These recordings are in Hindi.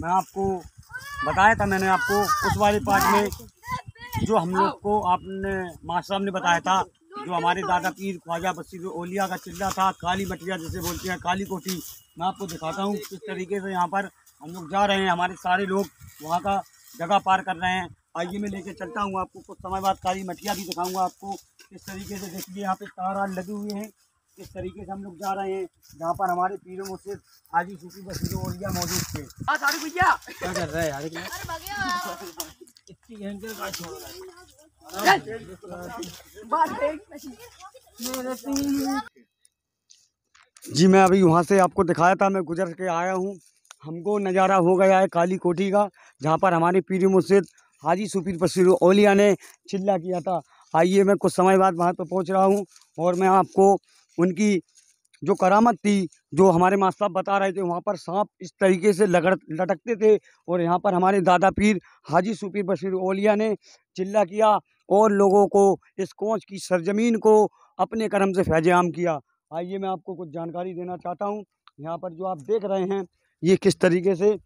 मैं आपको बताया था मैंने आपको उस वाले पार्ट में जो हम लोग को आपने मास्टर साहब ने बताया था जो हमारे दादा पीर ख्वाजा जो ओलिया का चिल्ला था काली मटिया जैसे बोलते हैं काली कोठी मैं आपको दिखाता हूँ किस तरीके से यहाँ पर हम लोग जा रहे हैं हमारे सारे लोग वहाँ का जगह पार कर रहे हैं आइए मैं लेके चलता हूँ आपको कुछ समय बाद काली मटिया भी दिखाऊंगा आपको किस तरीके से देखिए यहाँ पे तार लगे हुए हैं इस तरीके से हम लोग जा रहे हैं जहाँ पर हमारे पीरों में सिर्फ हाजी सूफी बसीर और मौजूद थे हाँ, क्या कर रहा है जी मैं अभी वहाँ से आपको दिखाया था मैं गुजर के आया हूँ हमको नज़ारा हो गया है काली कोठी का जहाँ पर हमारे पीर मुर्शिद हाजी सुपीर बशीर ओलिया ने चिल्ला किया था आइए मैं कुछ समय बाद वहाँ पर पहुँच रहा हूँ और मैं आपको उनकी जो करामत थी जो हमारे माँ साहब बता रहे थे वहाँ पर सांप इस तरीके से लगड़ लटकते थे और यहाँ पर हमारे दादा पीर हाजी सुपीर बशीर ओलिया ने चिल्ला किया और लोगों को इस कोच की सरजमीन को अपने कर्म से फैजाम किया आइए मैं आपको कुछ जानकारी देना चाहता हूँ यहाँ पर जो आप देख रहे हैं ये किस तरीके से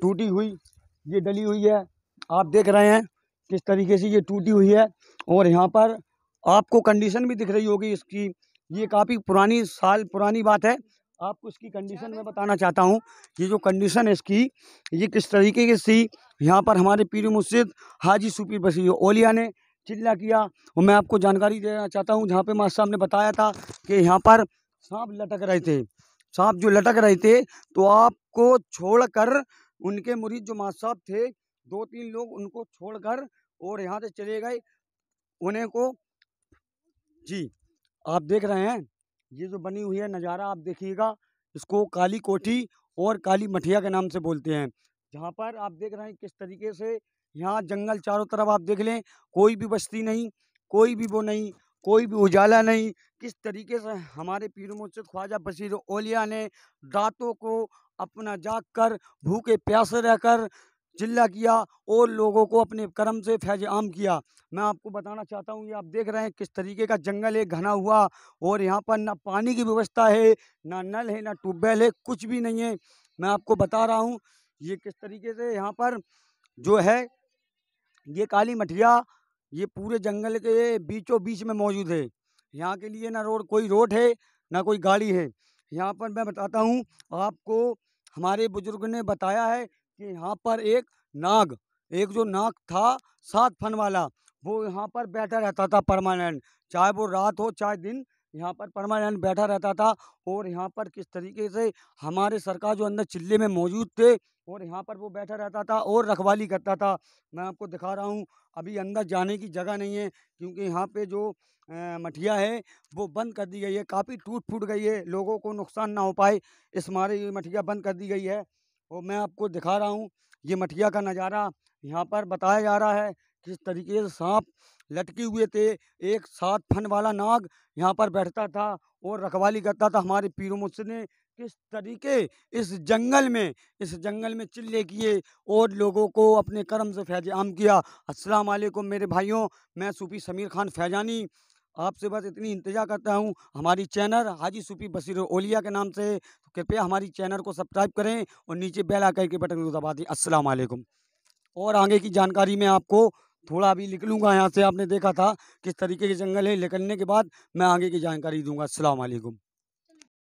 टूटी हुई ये डली हुई है आप देख रहे हैं किस तरीके से ये टूटी हुई है और यहाँ पर आपको कंडीशन भी दिख रही होगी इसकी ये काफ़ी पुरानी साल पुरानी बात है आपको इसकी कंडीशन अच्छा, तो में बताना चाहता हूँ ये जो कंडीशन है इसकी ये किस तरीके की थी यहाँ पर हमारे पीर मस्जिद हाजी सुपी बसी ओलिया ने चिल्ला किया और मैं आपको जानकारी देना चाहता हूँ जहाँ पे मास्टर साहब ने बताया था कि यहाँ पर सांप लटक रहे थे सांप जो लटक रहे थे तो आपको छोड़कर उनके मुरीद जो मास्टर साहब थे दो तीन लोग उनको छोड़कर और यहाँ से चले गए उन्हें को जी आप देख रहे हैं ये जो बनी हुई है नज़ारा आप देखिएगा इसको काली कोठी और काली मठिया के नाम से बोलते हैं जहाँ पर आप देख रहे हैं किस तरीके से यहाँ जंगल चारों तरफ आप देख लें कोई भी बस्ती नहीं कोई भी वो नहीं कोई भी उजाला नहीं किस तरीके से हमारे पीर मुर्शद ख्वाजा बशीर ओलिया ने रातों को अपना जाग कर भूखे प्यासे रहकर जिल्ला किया और लोगों को अपने कर्म से फैज आम किया मैं आपको बताना चाहता हूँ ये आप देख रहे हैं किस तरीके का जंगल है घना हुआ और यहाँ पर ना पानी की व्यवस्था है ना नल है ना ट्यूबवेल है कुछ भी नहीं है मैं आपको बता रहा हूँ ये किस तरीके से यहाँ पर जो है ये काली मठिया ये पूरे जंगल के बीचों बीच में मौजूद है यहाँ के लिए ना रोड कोई रोड है ना कोई गाड़ी है यहाँ पर मैं बताता हूँ आपको हमारे बुज़ुर्ग ने बताया है कि यहाँ पर एक नाग एक जो नाग था सात फन वाला वो यहाँ पर बैठा रहता था परमानेंट चाहे वो रात हो चाहे दिन यहाँ पर परमानेंट बैठा रहता था और यहाँ पर किस तरीके से हमारे सरकार जो अंदर चिल्ले में मौजूद थे और यहाँ पर वो बैठा रहता था और रखवाली करता था मैं आपको दिखा रहा हूँ अभी अंदर जाने की जगह नहीं है क्योंकि यहाँ पे जो मठिया है वो बंद कर दी गई है काफ़ी टूट फूट गई है लोगों को नुकसान ना हो पाए इस मारे ये मठिया बंद कर दी गई है और मैं आपको दिखा रहा हूँ ये मठिया का नज़ारा यहाँ पर बताया जा रहा है किस तरीके से सांप लटके हुए थे एक साथ फन वाला नाग यहाँ पर बैठता था और रखवाली करता था हमारे पीरो मुझसे ने किस तरीके इस जंगल में इस जंगल में चिल्ले किए और लोगों को अपने कर्म से फैज आम किया असलकुम मेरे भाइयों मैं सूफी समीर खान फैजानी आपसे बस इतनी इंतज़ा करता हूँ हमारी चैनल हाजी सूफी बसीर ओलिया के नाम से तो कृपया हमारी चैनल को सब्सक्राइब करें और नीचे बेल आकर के बटन को दबा दें असल और आगे की जानकारी मैं आपको थोड़ा अभी लिख लूँगा यहाँ से आपने देखा था किस तरीके के जंगल है निकलने के बाद मैं आगे की जानकारी दूँगा असलकुम